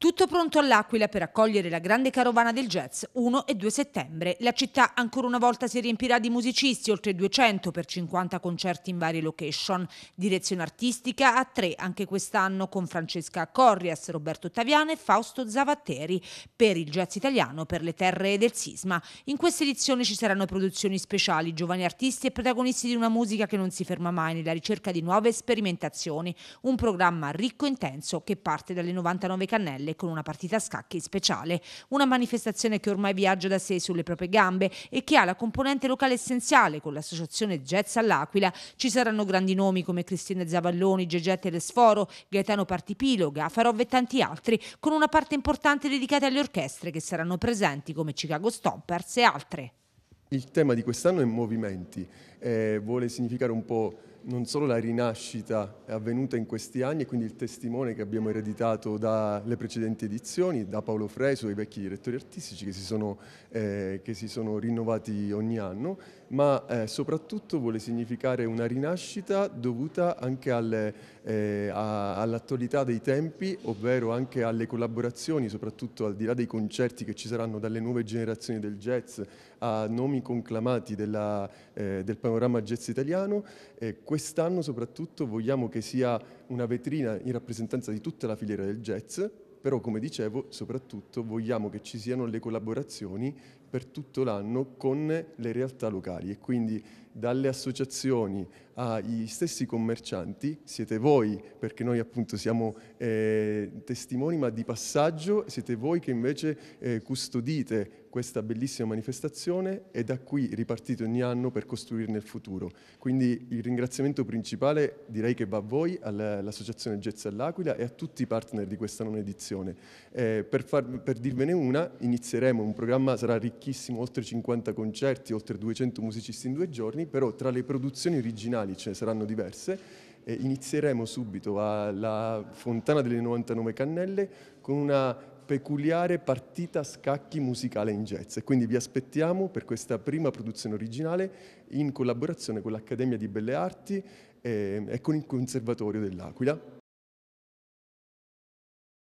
Tutto pronto all'Aquila per accogliere la grande carovana del jazz 1 e 2 settembre. La città ancora una volta si riempirà di musicisti, oltre 200 per 50 concerti in varie location. Direzione artistica a tre anche quest'anno con Francesca Corrias, Roberto Taviana e Fausto Zavatteri per il jazz italiano per le terre del sisma. In questa edizione ci saranno produzioni speciali, giovani artisti e protagonisti di una musica che non si ferma mai nella ricerca di nuove sperimentazioni. Un programma ricco e intenso che parte dalle 99 cannelle Caselle con una partita a scacchi speciale, una manifestazione che ormai viaggia da sé sulle proprie gambe e che ha la componente locale essenziale con l'associazione Jets all'Aquila. Ci saranno grandi nomi come Cristina Zavalloni, Gegette Lesforo, Gaetano Partipilo, Gafarov e tanti altri, con una parte importante dedicata alle orchestre che saranno presenti come Chicago Stompers e altre. Il tema di quest'anno è movimenti, eh, vuole significare un po' non solo la rinascita è avvenuta in questi anni e quindi il testimone che abbiamo ereditato dalle precedenti edizioni, da Paolo Freso e i vecchi direttori artistici che si sono, eh, che si sono rinnovati ogni anno, ma eh, soprattutto vuole significare una rinascita dovuta anche alle, eh, all'attualità dei tempi, ovvero anche alle collaborazioni, soprattutto al di là dei concerti che ci saranno dalle nuove generazioni del jazz a nomi conclamati della, eh, del panorama jazz italiano. Eh, quest'anno soprattutto vogliamo che sia una vetrina in rappresentanza di tutta la filiera del jazz però come dicevo soprattutto vogliamo che ci siano le collaborazioni per tutto l'anno con le realtà locali e quindi dalle associazioni agli stessi commercianti siete voi perché noi appunto siamo eh, testimoni ma di passaggio siete voi che invece eh, custodite questa bellissima manifestazione e da qui ripartite ogni anno per costruirne il futuro. Quindi il ringraziamento principale direi che va a voi, all'Associazione Jazz all'Aquila e a tutti i partner di questa non edizione lezione. Eh, per, far, per, dirvene una, inizieremo, un programma sarà ricchissimo, oltre 50 concerti, oltre 200 musicisti in due giorni, però tra le produzioni originali ce ne saranno diverse, eh, inizieremo subito alla Fontana delle 99 Cannelle con una peculiare partita scacchi musicale in jazz e quindi vi aspettiamo per questa prima produzione originale in collaborazione con l'Accademia di Belle Arti ehm, e con il Conservatorio dell'Aquila.